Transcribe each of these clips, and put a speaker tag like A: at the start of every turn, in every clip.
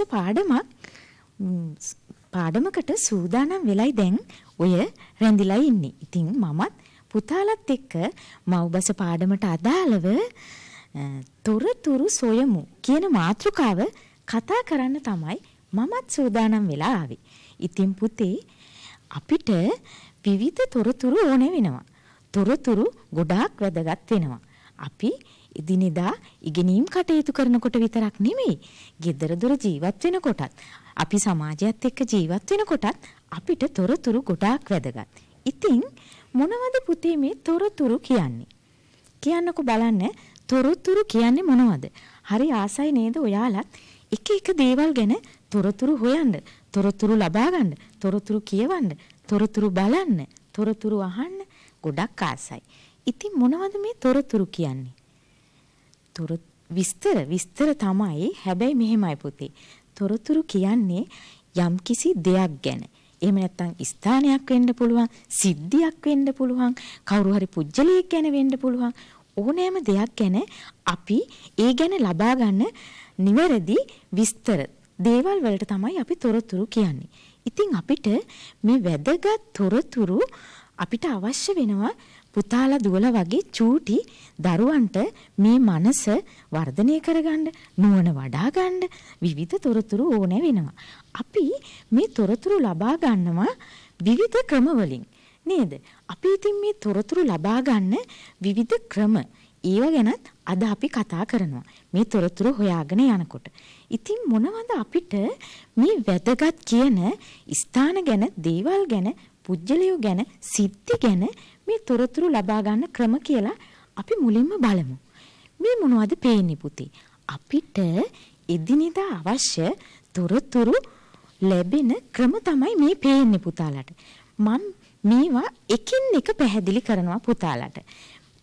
A: ඉතිහාස පාඩමක් පාඩමකට සූදානම් වෙලයි දැන් ඔය රැඳිලා ඉන්නේ. ඉතින් මමත් පුතාලත් එක්ක මව්බස පාඩමට අදාළව තොරතුරු සොයමු කියන මාතෘකාව කතා කරන්න තමයි මමත් සූදානම් වෙලා ආවේ. ඉතින් පුතේ අපිට විවිධ තොරතුරු ඕනේ වෙනවා. තොරතුරු ගොඩාක් වැදගත් වෙනවා. අපි එදිනෙදා ඉගෙනීම් කටයුතු කරනකොට විතරක් නෙමෙයි, gedara dora ජීවත් වෙනකොටත්, අපි සමාජයත් එක්ක ජීවත් වෙනකොටත් අපිට තොරතුරු ගොඩාක් වැදගත්. ඉතින් මොනවද පුතේ මේ තොරතුරු කියන්නේ? කියන්නකො බලන්න තොරතුරු කියන්නේ මොනවද? හරි ආසයි නේද ඔයාලත් එක එක දේවල් ගැන තොරතුරු හොයන්න, තොරතුරු ලබා ගන්න, තොරතුරු කියවන්න, තොරතුරු බලන්න, තොරතුරු අහන්න ගොඩක් ආසයි. ඉතින් මොනවද මේ තොරතුරු කියන්නේ? තොර විස්තර විස්තර තමයි. හැබැයි මෙහෙමයි පුතේ. තොරතුරු කියන්නේ යම්කිසි දෙයක් ගැන. එහෙම නැත්නම් ස්ථානයක් වෙන්න පුළුවන්, සිද්ධියක් වෙන්න පුළුවන්, කවුරු හරි පුජ්‍යලියෙක් ගැන වෙන්න පුළුවන්. ඕනෑම දෙයක් ගැන අපි ඒ ගැන ලබා ගන්න නිවැරදි විස්තර දේවල් වලට තමයි අපි තොරතුරු කියන්නේ. ඉතින් අපිට මේ වැදගත් තොරතුරු අපිට අවශ්‍ය වෙනවා පුතාලා දුවලා වගේ චූටි දරුවන්ට මේ මනස වර්ධනය කරගන්න නුවණ වඩා ගන්න විවිධ තොරතුරු ඕනෑ වෙනවා. අපි මේ තොරතුරු ලබා ගන්නවා විවිධ ක්‍රම වලින්. නේද? අපි ඉතින් මේ තොරතුරු ලබා ගන්න විවිධ ක්‍රම ඒව ගැනත් අද අපි කතා කරනවා. මේ තොරතුරු හොයාගෙන යනකොට. ඉතින් මොනවද අපිට මේ වැදගත් කියන ස්ථාන ගැන, දේවල් ගැන, පුජ්‍යලයෝ ගැන, සිද්ධි ගැන මේ තොරතුරු ලබා ගන්න ක්‍රම කියලා අපි මුලින්ම බලමු. මේ මොනවද පේන්නේ පුතේ? අපිට එදිනෙදා අවශ්‍ය තොරතුරු ලැබෙන ක්‍රම තමයි මේ පේන්නේ පුතාලට. මම මේවා එකින් එක පැහැදිලි කරනවා පුතාලට.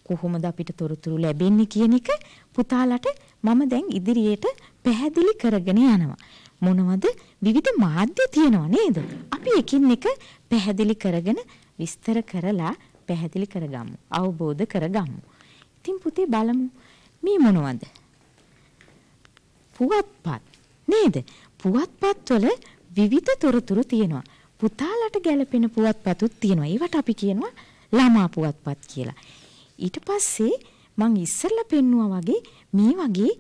A: කොහොමද අපිට තොරතුරු ලැබෙන්නේ කියන එක පුතාලට මම දැන් ඉදිරියට පැහැදිලි කරගෙන යනවා. මොනවද විවිධ මාධ්‍ය තියෙනවා නේද? අපි එකින් එක පැහැදිලි කරගෙන විස්තර කරලා පැහැදිලි කරගමු. අවබෝධ කරගමු. ඉතින් පුතේ බලමු මේ මොනවද? පුවත්පත් නේද? පුවත්පත් වල විවිධ තොරතුරු තියෙනවා. පුතාලට ගැළපෙන පුවත්පතුත් තියෙනවා. ඒවට අපි කියනවා ළමා පුවත්පත් කියලා. ඊට පස්සේ මං ඉස්සෙල්ලා පෙන්නුවා වගේ මේ වගේ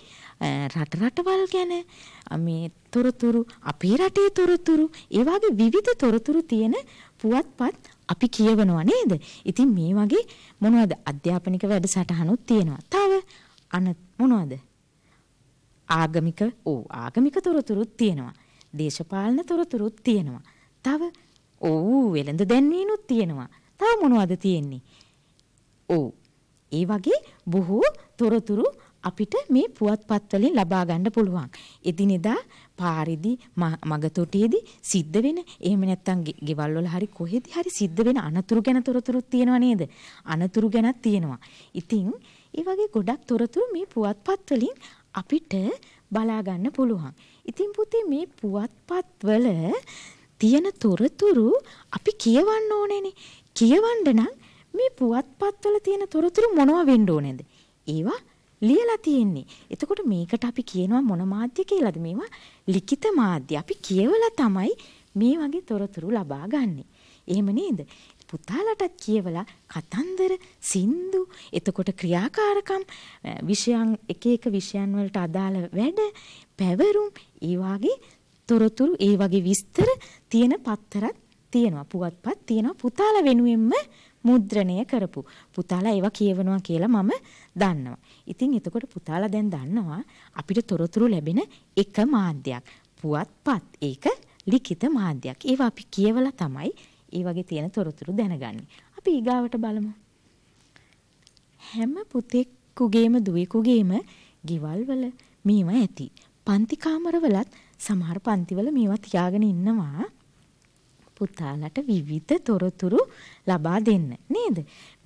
A: රට රටවල් ගැන මේ තොරතුරු අපේ රටේ තොරතුරු ඒ වගේ විවිධ තොරතුරු තියෙන පුවත්පත් අපි කියවනවා නේද? ඉතින් මේ වගේ මොනවද අධ්‍යාපනික වැඩසටහනුත් තියෙනවා. තව අන මොනවද? ආගමික ඕ ආගමික තොරතුරුත් තියෙනවා. දේශපාලන තොරතුරුත් තියෙනවා. තව ඕ වෙළඳ දැන්වීනුත් තියෙනවා. තව මොනවද තියෙන්නේ? ඕ ඒ වගේ බොහෝ තොරතුරු අපිට මේ පුවත්පත් වලින් ලබා ගන්න පුළුවන්. එදිනෙදා පාරිදි මගතොටේදී සිද්ධ වෙන එහෙම නැත්නම් ගෙවල් වල හරි කොහෙදි හරි සිද්ධ වෙන අනතුරු ගැන තොරතුරුත් තියෙනව නේද? අනතුරු ගැනත් තියෙනවා. ඉතින් ඒ වගේ ගොඩක් තොරතුරු මේ පුවත්පත් වලින් අපිට බලා ගන්න පුළුවන්. ඉතින් පුතේ මේ පුවත්පත් වල තියෙන තොරතුරු අපි කියවන්න ඕනේනේ. කියවන්න නම් මේ පුවත්පත් වල තියෙන තොරතුරු මොනවා වෙන්න ඕනේද? ඒවා ලියලා තියෙන්නේ. එතකොට මේකට අපි කියනවා මොන මාධ්‍ය කියලාද? මේවා ලිඛිත මාධ්‍ය. අපි කියවලා තමයි මේ වගේ තොරතුරු ලබා ගන්නෙ. එහෙම නේද? පුතාලටත් කියවලා කතන්දර, සින්දු, එතකොට ක්‍රියාකාරකම්, විෂයන් එක එක විෂයන් වලට අදාළ වැඩ, පැවරුම්, ඒ වගේ තොරතුරු, ඒ වගේ විස්තර තියෙන පත්තරත් තියෙනවා. පුවත්පත් තියෙනවා. පුතාලා වෙනුවෙන්ම මුද්‍රණය කරපු. පුතාලා ඒවා කියවනවා කියලා මම දන්නවා. ඉතින් එතකොට පුතාලා දැන් දන්නවා අපිට තොරතුරු ලැබෙන එක මාධ්‍යයක්. පුවත්පත්. ඒක ලිඛිත මාධ්‍යයක්. ඒවා අපි කියවලා තමයි ඒ වගේ තියෙන තොරතුරු දැනගන්නේ. අපි ඊගාවට බලමු. හැම පුතෙක්කුගේම දුවෙකුගේම ගෙවල්වල මේවා ඇති. පන්ති කාමරවලත් සමහර පන්තිවල මේවා තියාගෙන ඉන්නවා. පුතාලට විවිධ තොරතුරු ලබා දෙන්න නේද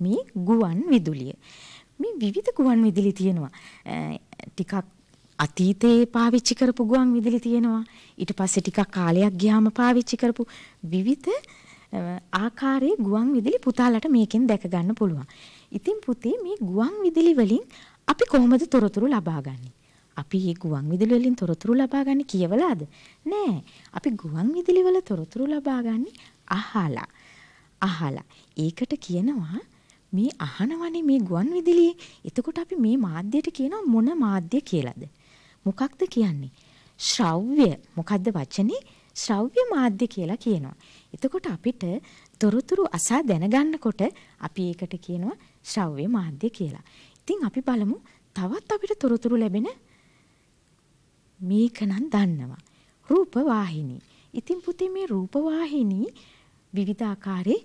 A: මේ ගුවන් විදුලිය මේ විවිධ ගුවන් විදුලි තියෙනවා ටිකක් අතීතයේ පාවිච්චි කරපු ගුවන් විදුලි තියෙනවා ඊට පස්සේ ටිකක් කාලයක් ගියාම පාවිච්චි කරපු විවිධ ආකාරයේ ගුවන් විදුලි පුතාලට මේකෙන් දැක ගන්න පුළුවන්. ඉතින් පුතේ මේ ගුවන් විදුලි වලින් අපි කොහොමද තොරතුරු ලබාගන්නේ? අපි මේ ගුවන් විදුලි වලින් තොරතුරු ලබා ගන්න කියවලාද? නෑ. අපි ගුවන් විදුලි වල තොරතුරු ලබා ගන්නේ අහලා. අහලා. ඒකට කියනවා මේ අහනවනේ මේ ගුවන් විදුලියේ. එතකොට අපි මේ මාධ්‍යයට කියනවා මොන මාධ්‍ය කියලාද? මොකක්ද කියන්නේ? ශ්‍රව්‍ය. මොකද්ද වචනේ? ශ්‍රව්‍ය මාධ්‍ය කියලා කියනවා. එතකොට අපිට තොරතුරු අසා දැනගන්නකොට අපි ඒකට කියනවා ශ්‍රව්‍ය මාධ්‍ය කියලා. ඉතින් අපි බලමු තවත් අපිට තොරතුරු ලැබෙන මේකනම් දන්නවා. රූපවාහිනී. ඉතින් පුතේ මේ රූපවාහිනී විවිධාකාරේ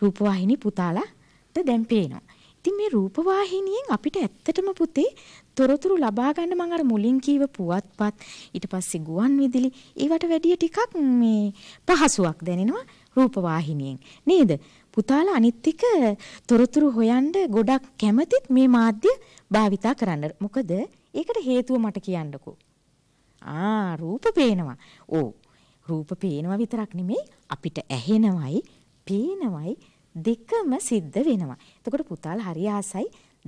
A: රූපවාහිනී පුතාලාට දැන් පේනවා. ඉතින් මේ රූපවාහිනියෙන් අපිට ඇත්තටම පුතේ තොරතුරු ලබා ගන්න මම අර මුලින් කීව පුවත්පත් ඊට පස්සේ ගුවන් විදුලි ඒවට වැඩිය ටිකක් මේ පහසුවක් දැනෙනවා රූපවාහිනියෙන් නේද පුතාලා අනිත් එක තොරතුරු හොයන්න ගොඩක් කැමතිත් මේ මාධ්‍ය භාවිතා කරන්න මොකද ඒකට හේතුව මට කියන්නකෝ ආ රූප පේනවා. ඕ රූප පේනවා විතරක් නෙමෙයි අපිට ඇහෙනවයි පේනවයි දෙකම සිද්ධ වෙනවා. එතකොට පුතාල හරි ආසයි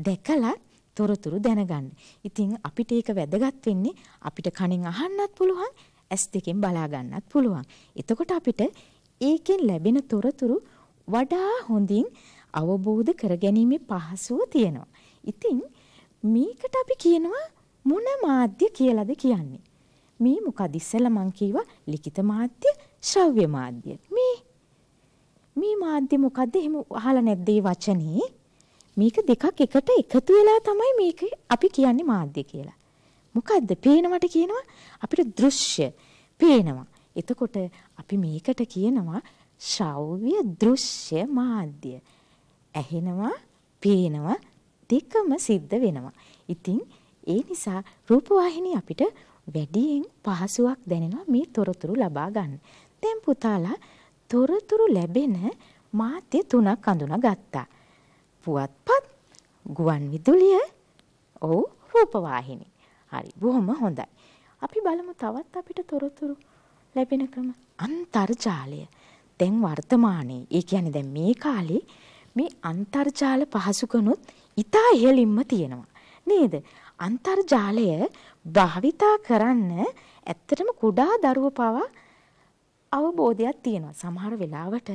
A: දැකලා තොරතුරු දැනගන්න. ඉතින් අපිට ඒක වැදගත් වෙන්නේ අපිට කණෙන් අහන්නත් පුළුවන්, ඇස් දෙකෙන් බලා ගන්නත් පුළුවන්. එතකොට අපිට ඒකෙන් ලැබෙන තොරතුරු වඩා හොඳින් අවබෝධ කරගැනීමේ පහසුව තියෙනවා. ඉතින් මේකට අපි කියනවා මොන මාධ්‍ය කියලාද කියන්නේ. මේ මොකද ඉස්සෙල්ලා මං කීවා ලිඛිත මාධ්‍ය, ශ්‍රව්‍ය මාධ්‍ය. මේ මේ මාධ්‍ය මොකද්ද? එහෙම අහලා නැද්ද මේ වචනේ? මේක දෙකක් එකට එකතු වෙලා තමයි මේක අපි කියන්නේ මාධ්‍ය කියලා. මොකද්ද? පේනවට කියනවා අපිට දෘශ්‍ය පේනවා. එතකොට අපි මේකට කියනවා ශ්‍රව්‍ය දෘශ්‍ය මාධ්‍ය. ඇහෙනවා, පේනවා දෙකම සිද්ධ වෙනවා. ඉතින් ඒ නිසා රූපවාහිනී අපිට වැඩියෙන් පහසුවක් දැනෙනවා මේ තොරතුරු ලබා ගන්න. දැන් පුතාලා තොරතුරු ලැබෙන මාධ්‍ය තුනක් අඳුනා ගත්තා. පුවත්පත්, ගුවන් විදුලිය, ඔව් රූපවාහිනී. හරි, බොහොම හොඳයි. අපි බලමු තවත් අපිට තොරතුරු ලැබෙන ක්‍රම. අන්තර්ජාලය. දැන් වර්තමානයේ, ඒ කියන්නේ දැන් මේ කාලේ මේ අන්තර්ජාල පහසුකනුත් ඉතා ඉහළින්ම තියෙනවා. නේද? අන්තර්ජාලය භාවිතා කරන්න ඇත්තටම කුඩා දරුව පවා අවබෝධයක් තියෙනවා. සමහර වෙලාවට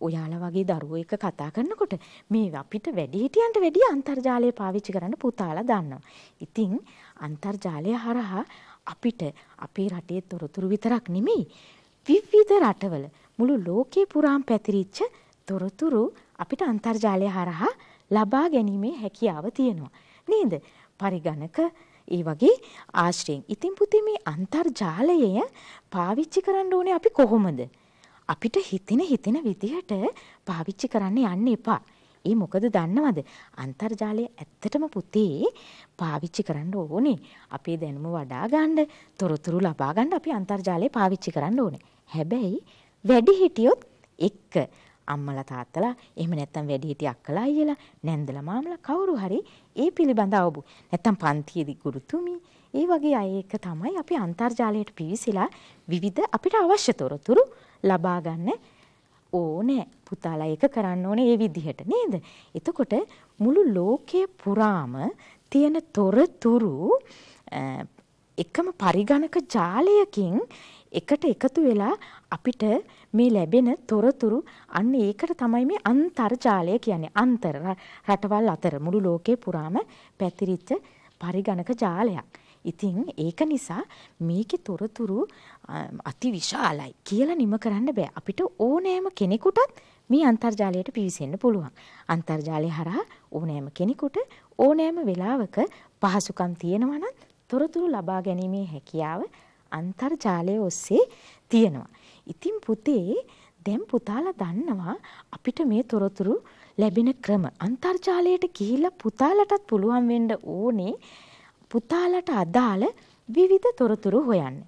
A: ඔයාලා වගේ දරුවෝ එක කතා කරනකොට මේ අපිට වැඩිහිටියන්ට වැඩිය අන්තර්ජාලය පාවිච්චි කරන්න පුතාලා දන්නවා. ඉතින් අන්තර්ජාලය හරහා අපිට අපේ රටේ තොරතුරු විතරක් නෙමෙයි විවිධ රටවල මුළු ලෝකේ පුරාම පැතිරිච්ච තොරතුරු අපිට අන්තර්ජාලය හරහා ලබා ගැනීමේ හැකියාව තියෙනවා. නේද? පරිගණක ඒ වගේ ආශ්‍රයෙන්. ඉතින් පුතේ මේ අන්තර්ජාලය පාවිච්චි කරන්න ඕනේ අපි කොහොමද? අපිට හිතෙන හිතෙන විදිහට පාවිච්චි කරන්න යන්න එපා. ඒ මොකද දන්නවද? අන්තර්ජාලය ඇත්තටම පුතේ පාවිච්චි කරන්න ඕනේ. අපේ දැනුම වඩා ගන්න, තොරතුරු ලබා ගන්න අපි අන්තර්ජාලය පාවිච්චි කරන්න ඕනේ. හැබැයි වැඩි හිටියොත් එක්ක අම්මලා තාත්තලා එහෙම නැත්නම් වැඩිහිටි අක්කලා අයියලා නැන්දලා මාමලා කවුරු හරි ඒ පිළිබඳ අවබෝධ නැත්නම් පන්තියේදී ගුරුතුමී ඒ වගේ අය එක තමයි අපි අන්තර්ජාලයට පිවිසලා විවිධ අපිට අවශ්‍ය තොරතුරු ලබා ගන්න ඕනේ පුතාලා ඒක කරන්න ඕනේ ඒ විදිහට නේද එතකොට මුළු ලෝකයේ පුරාම තියෙන තොරතුරු එකම පරිගණක ජාලයකින් එකට එකතු වෙලා අපිට මේ ලැබෙන තොරතුරු අන්න ඒකට තමයි මේ අන්තර්ජාලය කියන්නේ අන්තර රටවල් අතර මුළු ලෝකේ පුරාම පැතිරිච්ච පරිගණක ජාලයක්. ඉතින් ඒක නිසා මේකේ තොරතුරු අති විශාලයි කියලා නිම කරන්න බෑ. අපිට ඕනෑම කෙනෙකුටත් මේ අන්තර්ජාලයට පිවිසෙන්න පුළුවන්. අන්තර්ජාලය හරහා ඕනෑම කෙනෙකුට ඕනෑම වෙලාවක පහසුකම් තියෙනවා තොරතුරු ලබා ගැනීමේ හැකියාව අන්තර්ජාලය ඔස්සේ තියෙනවා. ඉතින් පුතේ දැන් පුතාලා දන්නවා අපිට මේ තොරතුරු ලැබෙන ක්‍රම. අන්තර්ජාලයට ගිහිල්ලා පුතාලටත් පුළුවන් වෙන්න ඕනේ පුතාලට අදාළ විවිධ තොරතුරු හොයන්න.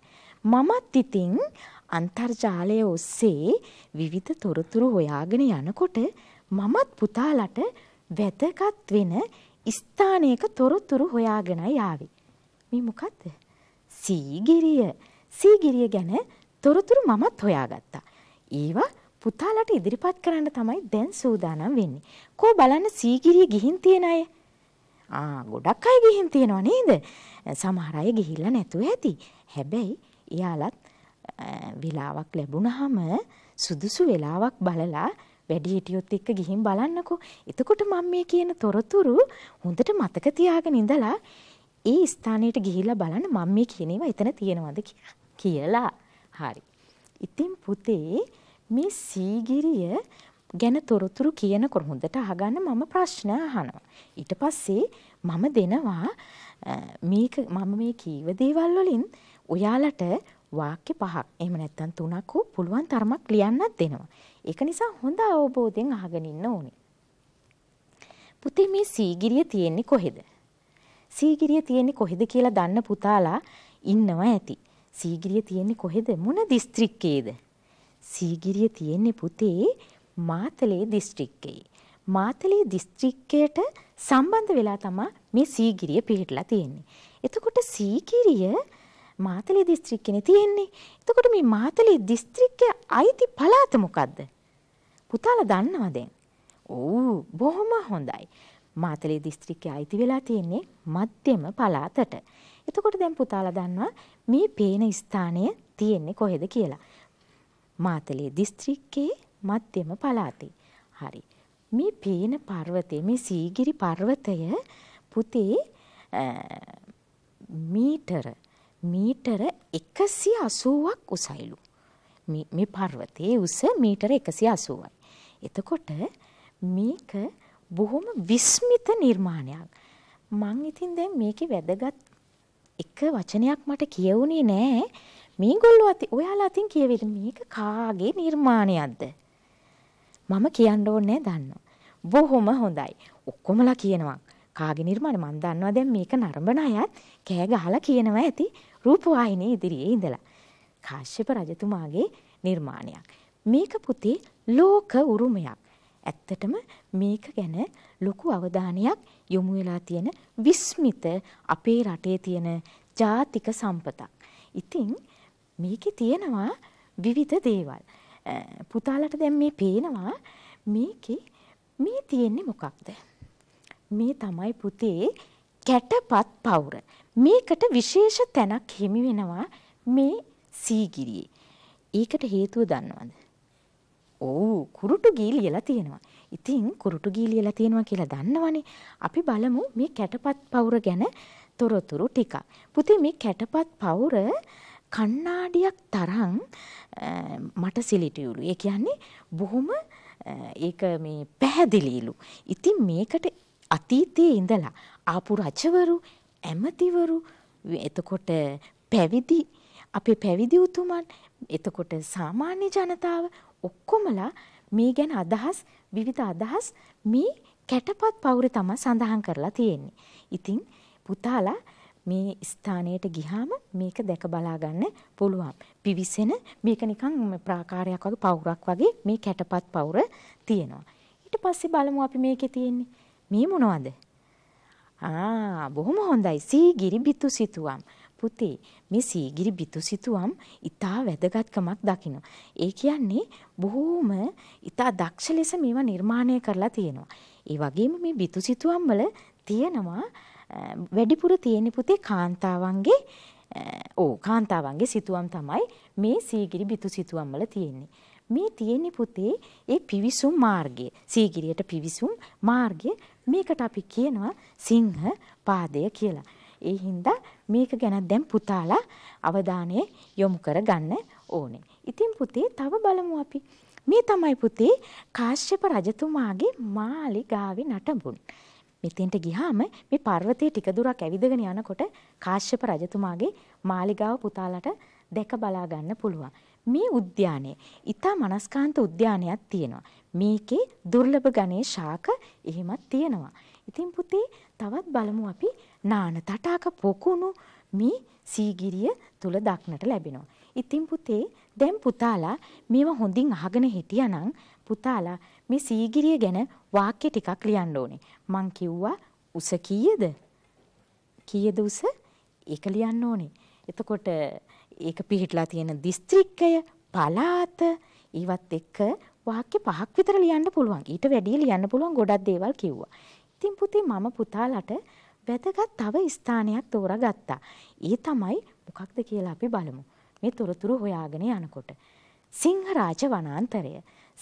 A: මමත් ඉතින් අන්තර්ජාලය ඔස්සේ විවිධ තොරතුරු හොයාගෙන යනකොට මමත් පුතාලට වැදගත් වෙන ස්ථානයක තොරතුරු හොයාගෙන යාවි. මේ මොකද්ද? සීගිරිය සීගිරිය ගැන තොරතුරු මමත් හොයාගත්තා. ඒවා පුතාලට ඉදිරිපත් කරන්න තමයි දැන් සූදානම් වෙන්නේ. කෝ බලන්න සීගිරිය ගිහින් තියෙන අය. ආ ගොඩක් අය ගිහින් තියෙනව නේද? සමහර අය ගිහිල්ලා නැතුව ඇති. හැබැයි එයාලත් වෙලාවක් ලැබුණාම සුදුසු වෙලාවක් බලලා වැඩිහිටියොත් එක්ක ගිහින් බලන්නකෝ. එතකොට මම මේ කියන තොරතුරු හොඳට මතක තියාගෙන ඉඳලා ඒ ස්ථානයට ගිහිලා බලන්න මම මේ කියන ඒවා එතන තියෙනවද කියලා. හරි. ඉතින් පුතේ මේ සීගිරිය ගැන තොරතුරු කියන කොහොඳට අහගන්න මම ප්‍රශ්න අහනවා. ඊට පස්සේ මම දෙනවා මේක මම මේ කීව දේවල් වලින් ඔයාලට වාක්‍ය පහක් එහෙම නැත්නම් තුනක් හෝ පුළුවන් තරමක් ලියන්නත් දෙනවා. ඒක නිසා හොඳ අවබෝධයෙන් අහගෙන ඉන්න ඕනේ. පුතේ මේ සීගිරිය තියෙන්නේ කොහෙද? සීගිරිය තියෙන්නේ කොහෙද කියලා දන්න පුතාලා ඉන්නවා ඇති. සීගිරිය තියෙන්නේ කොහෙද? මොන දිස්ත්‍රික්කයේද? සීගිරිය තියෙන්නේ පුතේ මාතලේ දිස්ත්‍රික්කයේ. මාතලේ දිස්ත්‍රික්කයට සම්බන්ධ වෙලා තමයි මේ සීගිරිය පිහිටලා තියෙන්නේ. එතකොට සීගිරිය මාතලේ දිස්ත්‍රික්කනේ තියෙන්නේ. එතකොට මේ මාතලේ දිස්ත්‍රික්කයේ අයිති පළාත මොකද්ද? පුතාලා දන්නවද? ඔව් බොහොම හොඳයි. මාතලේ දිස්ත්‍රික්කය අයිති වෙලා තියෙන්නේ මධ්‍යම පළාතට. එතකොට දැන් පුතාලා දන්නවා මේ පේන ස්ථානය තියෙන්නේ කොහෙද කියලා. මාතලේ දිස්ත්‍රික්කයේ මධ්‍යම පළාතේ. හරි. මේ පේන පර්වතය මේ සීගිරි පර්වතය පුතේ මීටර මීටර 180ක් උසයිලු. මේ පර්වතයේ උස මීටර 180යි. එතකොට මේක බොහොම විස්මිත නිර්මාණයක්. මං ඉතින් දැන් මේකේ වැදගත් එක වචනයක් මට කියවුණේ නෑ. මේගොල්ලෝ අති ඔයාලා අතින් කියවෙන්නේ මේක කාගේ නිර්මාණයක්ද? මම කියන්න ඕනේ දන්නවා. බොහොම හොඳයි. ඔක්කොමලා කියනවා. කාගේ නිර්මාණය මන් දන්නවා දැන් මේක නරඹන අයත් කෑ ගහලා කියනවා ඇති රූපවාහිනියේ ඉදිරියේ ඉඳලා. කාශ්‍යප රජතුමාගේ නිර්මාණයක්. මේක පුතේ ලෝක උරුමයක්. ඇත්තටම මේක ගැන ලොකු අවධානයක් යොමු වෙලා තියෙන විස්මිත අපේ රටේ තියෙන ජාතික සම්පතක්. ඉතින් මේකේ තියෙනවා විවිධ දේවල්. පුතාලට දැන් මේ පේනවා මේකේ මේ තියෙන්නේ මොකක්ද? මේ තමයි පුතේ කැටපත් පවුර. මේකට විශේෂ තැනක් හිමි වෙනවා මේ සීගිරියේ. ඒකට හේතුව දන්නවද? ඔව් කුරුටු ගී ලියලා තියෙනවා. ඉතින් කුරුටු ගී ලියලා තියෙනවා කියලා දන්නවනේ. අපි බලමු මේ කැටපත් පවුර ගැන තොරතුරු ටිකක්. පුතේ මේ කැටපත් පවුර කණ්ණාඩියක් තරම් මට සිලිටියුලු. ඒ කියන්නේ බොහොම ඒක මේ පැහැදිලිලු. ඉතින් මේකට අතීතයේ ඉඳලා ආපු රජවරු, ඇමතිවරු, එතකොට පැවිදි අපේ පැවිදි උතුමන් එතකොට සාමාන්‍ය ජනතාව ඔක්කොමලා මේ ගැන අදහස් විවිධ අදහස් මේ කැටපත් පවුරේ තමයි සඳහන් කරලා තියෙන්නේ. ඉතින් පුතාලා මේ ස්ථානයට ගිහාම මේක දැක බලා ගන්න පුළුවන්. පිවිසෙන මේක නිකන් ප්‍රාකාරයක් වගේ පවුරක් වගේ මේ කැටපත් පවුර තියෙනවා. ඊට පස්සේ බලමු අපි මේකේ තියෙන්නේ. මේ මොනවද? ආ බොහොම හොඳයි. සීගිරි බිතු සිතුවම්. පුතේ මේ සීගිරි බිතු සිතුවම් ඉතා වැදගත්කමක් දකිනවා. ඒ කියන්නේ බොහෝම ඉතා දක්ෂ ලෙස මේවා නිර්මාණය කරලා තියෙනවා. ඒ වගේම මේ බිතු සිතුවම් වල තියෙනවා වැඩිපුර තියෙන පුතේ කාන්තාවන්ගේ ඕ කාන්තාවන්ගේ සිතුවම් තමයි මේ සීගිරි බිතු සිතුවම් වල තියෙන්නේ. මේ තියෙන පුතේ ඒ පිවිසුම් මාර්ගය සීගිරියට පිවිසුම් මාර්ගය මේකට අපි කියනවා සිංහ පාදය කියලා. ඒ හින්දා මේක ගැන දැන් පුතාලා අවධානය යොමු කරගන්න ඕනේ. ඉතින් පුතේ තව බලමු අපි. මේ තමයි පුතේ කාශ්‍යප රජතුමාගේ මාලිගාවේ නටබුන්. මෙතෙන්ට ගිහාම මේ පර්වතයේ ටික දුරක් ඇවිදගෙන යනකොට කාශ්‍යප රජතුමාගේ මාලිගාව පුතාලට දැක බලා ගන්න පුළුවන්. මේ උද්‍යානය ඊතා මනස්කාන්ත උද්‍යානයක් තියෙනවා. මේකේ දුර්ලභ ගණයේ ශාක එහෙමත් තියෙනවා. ඉතින් පුතේ තවත් බලමු අපි නාන තටාක පොකුණු මේ සීගිරිය තුල දක්නට ලැබෙනවා. ඉතින් පුතේ දැන් පුතාලා මේව හොඳින් අහගෙන හිටියානම් පුතාලා මේ සීගිරිය ගැන වාක්‍ය ටිකක් ලියන්න ඕනේ. මං කිව්වා උස කීයද? කීයද උස? ඒක ලියන්න ඕනේ. එතකොට ඒක පිහිටලා තියෙන දිස්ත්‍රික්කය, පළාත, ඊවත් එක්ක වාක්‍ය පහක් විතර ලියන්න පුළුවන්. ඊට වැඩිය ලියන්න පුළුවන් ගොඩක් දේවල් කිව්වා. ඉතින් පුතේ මම පුතාලට වැදගත් තව ස්ථානයක් තෝරාගත්තා. ඒ තමයි මොකක්ද කියලා අපි බලමු. මේ තොරතුරු හොයාගෙන යනකොට. සිංහරාජ වනාන්තරය.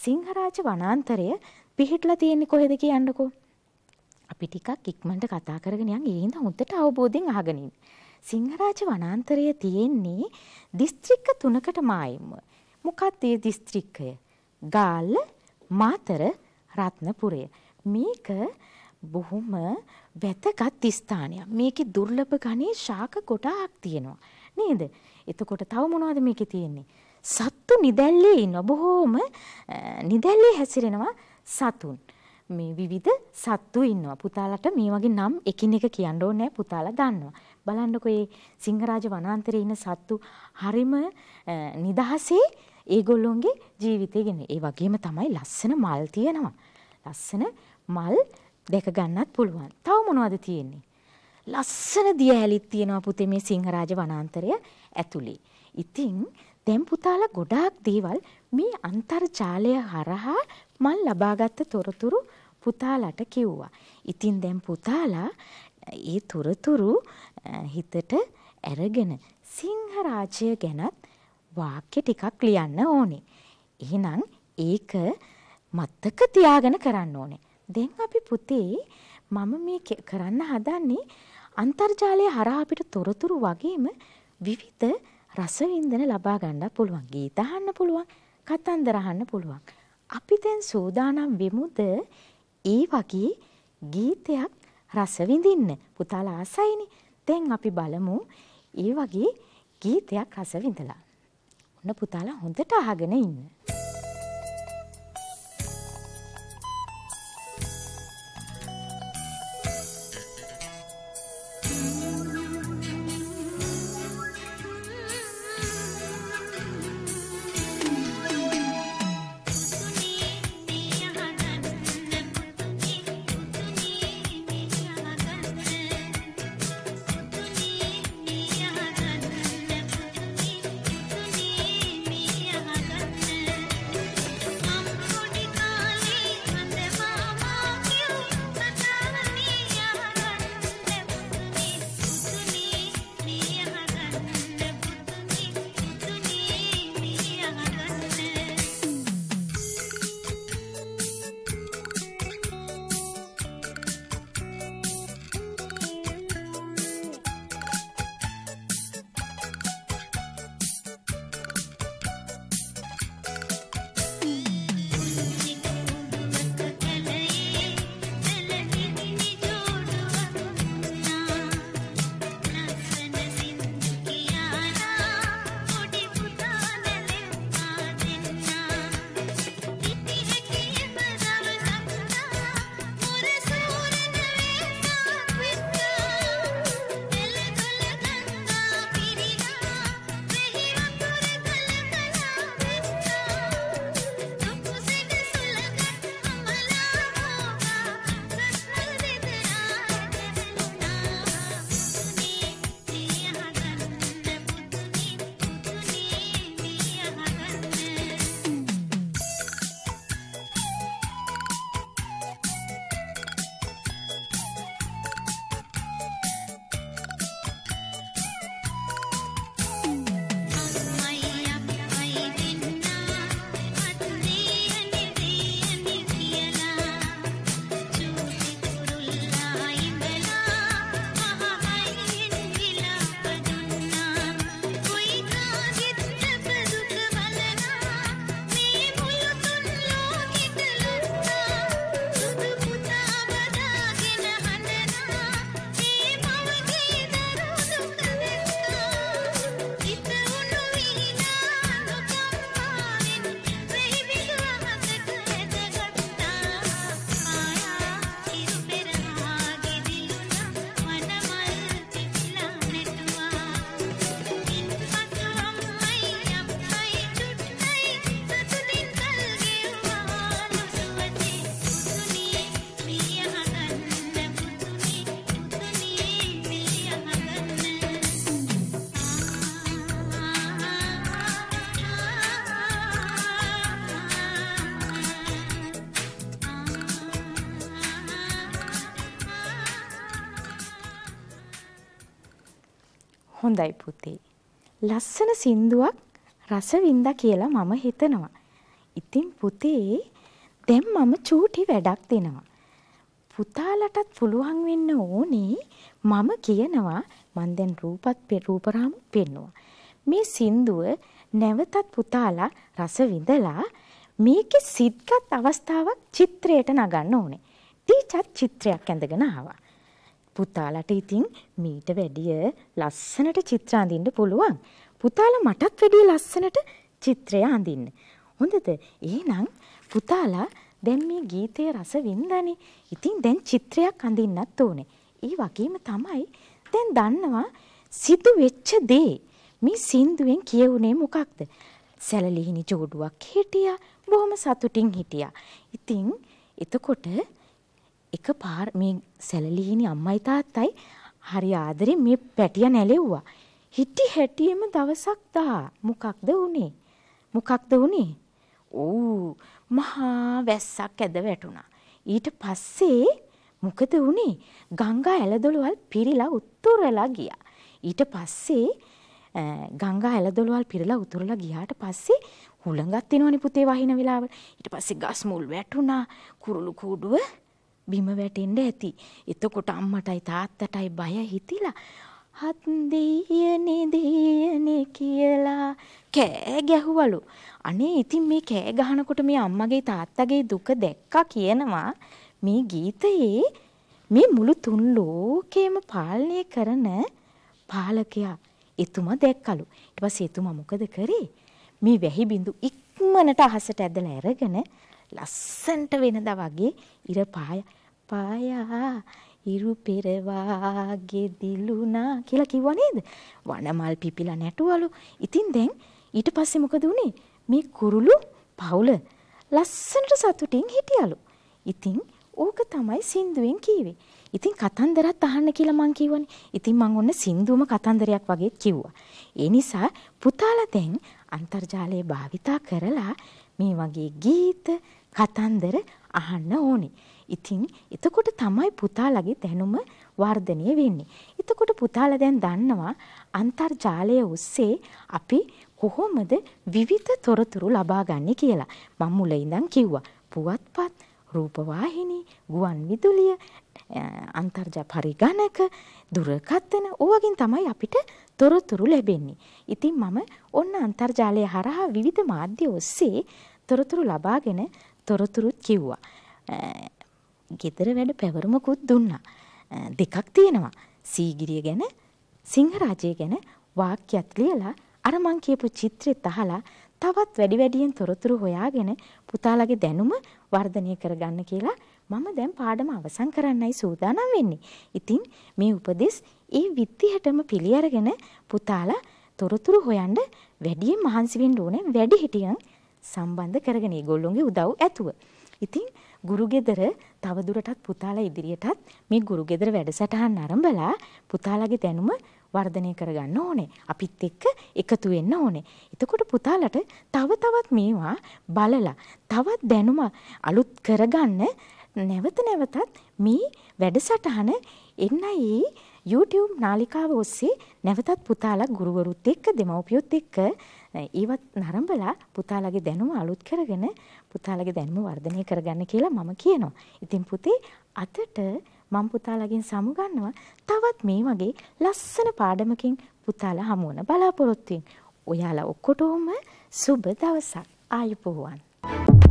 A: සිංහරාජ වනාන්තරය පිහිටලා තියෙන්නේ කොහෙද කියන්නකෝ. අපි ටිකක් ඉක්මනට කතා කරගෙන යන් ඒ හින්දා හොඳට අවබෝධයෙන් අහගෙන ඉන්න. සිංහරාජ වනාන්තරය තියෙන්නේ දිස්ත්‍රික්ක තුනකට මායිම්ව. මොකක්ද ඒ දිස්ත්‍රික්කය? ගාල්ල මාතර රත්නපුරය. මේක බොහොම වැතගත් ස්ථානයක්. මේකේ දුර්ලභ ගණේ ශාක කොටාක් තියෙනවා. නේද? එතකොට තව මොනවද මේකේ තියෙන්නේ? සත්තු නිදැල්ලේ ඉන්න බොහොම නිදැල්ලේ හැසිරෙනවා සතුන්. මේ විවිධ සත්තු ඉන්නවා. පුතාලට මේ වගේ නම් එකින් එක කියන්න ඕනේ පුතාලා දන්නවා. බලන්නකෝ මේ සිංහරාජ වනාන්තරයේ ඉන්න සත්තු හරිම නිදහසේ ඒගොල්ලොන්ගේ ජීවිතය ගෙන ඒ වගේම තමයි ලස්සන මල් තියෙනවා. ලස්සන මල් දැක ගන්නත් පුළුවන්. තව මොනවද තියෙන්නේ? ලස්සන දිය ඇලිත් තියෙනවා පුතේ මේ සිංහරාජ වනාන්තරය ඇතුලේ. ඉතින් දැන් පුතාලා ගොඩාක් දේවල් මේ අන්තර්ජාලය හරහා මල් ලබාගත් තොරතුරු පුතාලට කිව්වා. ඉතින් දැන් පුතාලා ඒ තොරතුරු හිතට ඇරගෙන සිංහරාජය ගැනත් වාක්‍ය ටිකක් ලියන්න ඕනේ. එහෙනම් ඒක මතක තියාගෙන කරන්න ඕනේ. දැන් අපි පුතේ මම මේ කරන්න හදන්නේ අන්තර්ජාලය හරහා අපිට තොරතුරු වගේම විවිධ රසවින්දන ලබා ගන්න පුළුවන්. ගීත අහන්න පුළුවන්, කතන්දර අහන්න පුළුවන්. අපි දැන් සූදානම් වෙමුද ඒ වගේ ගීතයක් රස විඳින්න. පුතාලා ආසයිනේ. දැන් අපි බලමු ඒ වගේ ගීතයක් රස විඳලා. ඔන්න පුතාලා හොඳට අහගෙන ඉන්න. හොඳයි පුතේ. ලස්සන සින්දුවක් රසවින්ද කියලා මම හිතනවා. ඉතින් පුතේ දැන් මම චූටි වැඩක් දෙනවා. පුතාලටත් පුළුවන් වෙන්න ඕනේ මම කියනවා මං දැන් රූපත් රූපරාම පෙන්නවා. මේ සින්දුව නැවතත් පුතාලා රස විඳලා මේකේ සිත්ගත් අවස්ථාවක් චිත්‍රයට නගන්න ඕනේ. ටීචර් චිත්‍රයක් ඇඳගෙන ආවා. පුතාලට ඉතින් මීට වැඩිය ලස්සනට චිත්‍ර අඳින්න පුළුවන්. පුතාලා මටත් වැඩිය ලස්සනට චිත්‍රය අඳින්න. හොඳද? එහෙනම් පුතාලා දැන් මේ ගීතයේ රස වින්දානේ. ඉතින් දැන් චිත්‍රයක් අඳින්නත් ඕනේ. ඒ වගේම තමයි දැන් දන්නවා සිදු වෙච්ච දේ. මේ සින්දුවෙන් කියවුනේ මොකක්ද? සැලලිහිණි ජෝඩුවක් හිටියා. බොහොම සතුටින් හිටියා. ඉතින් එතකොට එක පාර මේ සැලලිහිණි අම්මයි තාත්තයි හරි ආදරේ මේ පැටිය නැලෙව්වා. හිටි හැටියෙම දවසක් දා මොකක්ද වුනේ? මොකක්ද වුනේ? ඌ මහා වැස්සක් ඇද වැටුණා. ඊට පස්සේ මොකද වුනේ? ගංගා ඇලදොළවල් පිරিলা උත්තරලා ගියා. ඊට පස්සේ ගංගා ඇලදොළවල් පිරලා උතුරලා ගියාට පස්සේ හුළඟක් තිනවනේ පුතේ වහින වෙලාවට. ඊට පස්සේ ගස් මුල් වැටුණා. කුරුළු කූඩුව බිම වැටෙන්ඩ ඇති. එතකොට අම්මටයි තාත්තටයි බය හිතිලා. හත් දෙයනේ දෙයනේ කියලා කෑ ගැහුවලු. අනේ ඉතින් මේ කෑ ගහනකොට මේ අම්මගේ තාත්තගේ දුක දැක්කා කියනවා මේ ගීතයේ මේ මුළු තුන් ලෝකේම පාලනය කරන පාලකයා එතුමා දැක්කලු. ඊට පස්සේ එතුමා මොකද කරේ? මේ වැහි බිඳු ඉක්මනට අහසට ඇදලා අරගෙන ලස්සන්ට වෙනදා වගේ ඉර පාය පායා ඉරු පෙරවාගේ දිලුණා කියලා කිව්වා නේද? වනමල් පිපිලා නැටුවලු. ඉතින් දැන් ඊට පස්සේ මොකද වුනේ? මේ කුරුළු පවුල ලස්සනට සතුටින් හිටියලු. ඉතින් ඕක තමයි සින්දුවෙන් කීවේ. ඉතින් කතන්දරත් අහන්න කියලා මං කිව්වනේ. ඉතින් මං ඔන්න සින්දුවම කතන්දරයක් වගේ කිව්වා. ඒ නිසා පුතාලා දැන් අන්තර්ජාලය භාවිතා කරලා මේ වගේ ගීත කතන්දර අහන්න ඕනේ. ඉතින් එතකොට තමයි පුතාලගේ දැනුම වර්ධනය වෙන්නේ. එතකොට පුතාලා දැන් දන්නවා අන්තර්ජාලය ඔස්සේ අපි කොහොමද විවිධ තොරතුරු ලබා ගන්නේ කියලා. මම මුල ඉඳන් කිව්වා. පුවත්පත්, රූපවාහිනී, ගුවන් විදුලිය, අන්තර්ජා පරිගණක දුරකථන ඕවගෙන් තමයි අපිට තොරතුරු ලැබෙන්නේ. ඉතින් මම ඔන්න අන්තර්ජාලය හරහා විවිධ මාධ්‍ය ඔස්සේ තොරතුරු ලබාගෙන තොරතුරුත් කිව්වා. ගෙදර වැඩ පැවරුමකුත් දුන්නා. දෙකක් තියෙනවා. සීගිරිය ගැන සිංහරාජය ගැන වාක්‍යත් ලියලා අර මං කියපු චිත්‍රෙත් අහලා තවත් වැඩි වැඩියෙන් තොරතුරු හොයාගෙන පුතාලගේ දැනුම වර්ධනය කරගන්න කියලා මම දැන් පාඩම අවසන් කරන්නයි සූදානම් වෙන්නේ. ඉතින් මේ උපදෙස් ඒ විත්තිහටම පිළි අරගෙන පුතාලා තොරතුරු හොයන්න වැඩියෙන් මහන්සි වෙන්න ඕනේ වැඩි හිටියන් සම්බන්ධ කරගෙන ඒගොල්ලොන්ගේ උදව් ඇතුව. ඉතින් ගුරුගෙදර තවදුරටත් පුතාලා ඉදිරියටත් මේ ගුරුගෙදර වැඩසටහන් අරඹලා පුතාලාගේ දැනුම වර්ධනය කරගන්න ඕනේ. අපිත් එක්ක එකතු වෙන්න ඕනේ. එතකොට පුතාලට තව තවත් මේවා බලලා තවත් දැනුම අලුත් කරගන්න නැවත නැවතත් මේ වැඩසටහන එන්නයි YouTube නාලිකාව ඔස්සේ නැවතත් පුතාලා ගුරුවරුත් එක්ක දෙමව්පියොත් එක්ක ඒවත් නරඹලා පුතාලගේ දැනුම අලුත් කරගෙන පුතාලගේ දැනුම වර්ධනය කරගන්න කියලා මම කියනවා. ඉතින් පුතේ අතට මම පුතාලගෙන් සමුගන්නවා තවත් මේ වගේ ලස්සන පාඩමකින් පුතාලා හමු වන බලාපොරොත්තුෙන්. ඔයාලා ඔක්කොටම සුබ දවසක්. ආයුබෝවන්. thank you